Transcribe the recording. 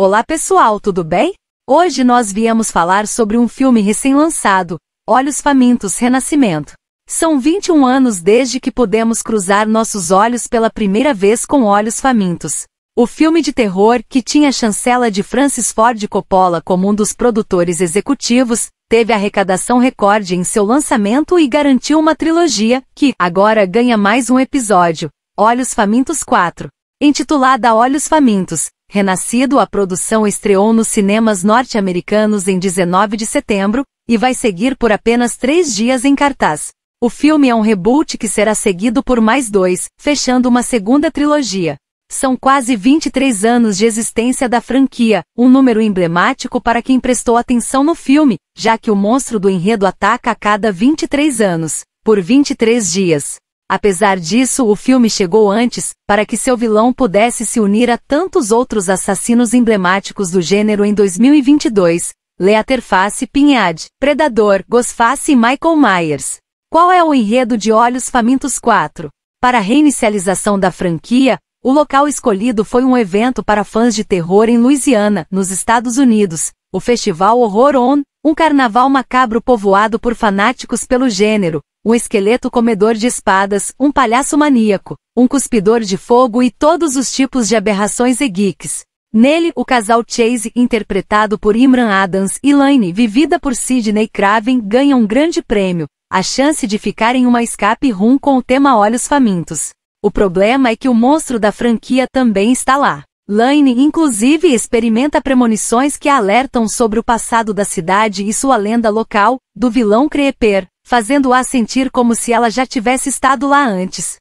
Olá pessoal, tudo bem? Hoje nós viemos falar sobre um filme recém-lançado, Olhos Famintos Renascimento. São 21 anos desde que pudemos cruzar nossos olhos pela primeira vez com Olhos Famintos. O filme de terror, que tinha a chancela de Francis Ford Coppola como um dos produtores executivos, teve arrecadação recorde em seu lançamento e garantiu uma trilogia, que agora ganha mais um episódio, Olhos Famintos 4. Intitulada Olhos Famintos, Renascido, a produção estreou nos cinemas norte-americanos em 19 de setembro e vai seguir por apenas três dias em cartaz. O filme é um reboot que será seguido por mais dois, fechando uma segunda trilogia. São quase 23 anos de existência da franquia, um número emblemático para quem prestou atenção no filme, já que o monstro do enredo ataca a cada 23 anos, por 23 dias. Apesar disso, o filme chegou antes, para que seu vilão pudesse se unir a tantos outros assassinos emblemáticos do gênero em 2022, Leatherface, Pinhead, Predador, Ghostface e Michael Myers. Qual é o enredo de Olhos Famintos 4? Para a reinicialização da franquia, o local escolhido foi um evento para fãs de terror em Louisiana, nos Estados Unidos, o Festival Horror On, um carnaval macabro povoado por fanáticos pelo gênero, um esqueleto comedor de espadas, um palhaço maníaco, um cuspidor de fogo e todos os tipos de aberrações e geeks. Nele, o casal Chase, interpretado por Imran Adams, e Laine, vivida por Sidney Craven, ganha um grande prêmio, a chance de ficar em uma escape room com o tema Olhos Famintos. O problema é que o monstro da franquia também está lá. Laine inclusive experimenta premonições que alertam sobre o passado da cidade e sua lenda local, do vilão Creper, fazendo-a sentir como se ela já tivesse estado lá antes.